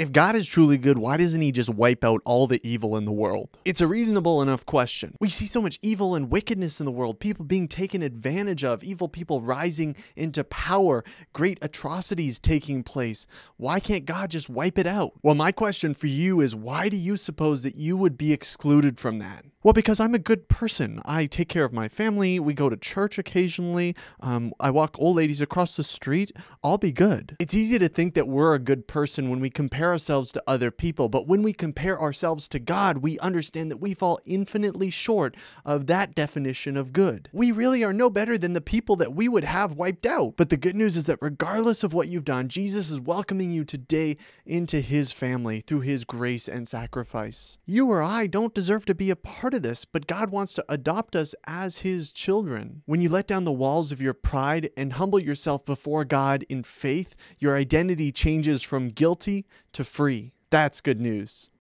If God is truly good, why doesn't he just wipe out all the evil in the world? It's a reasonable enough question. We see so much evil and wickedness in the world, people being taken advantage of, evil people rising into power, great atrocities taking place. Why can't God just wipe it out? Well, my question for you is why do you suppose that you would be excluded from that? Well, because I'm a good person. I take care of my family. We go to church occasionally. Um, I walk old ladies across the street. I'll be good. It's easy to think that we're a good person when we compare compare ourselves to other people, but when we compare ourselves to God, we understand that we fall infinitely short of that definition of good. We really are no better than the people that we would have wiped out. But the good news is that regardless of what you've done, Jesus is welcoming you today into his family through his grace and sacrifice. You or I don't deserve to be a part of this, but God wants to adopt us as his children. When you let down the walls of your pride and humble yourself before God in faith, your identity changes from guilty to to free. That's good news.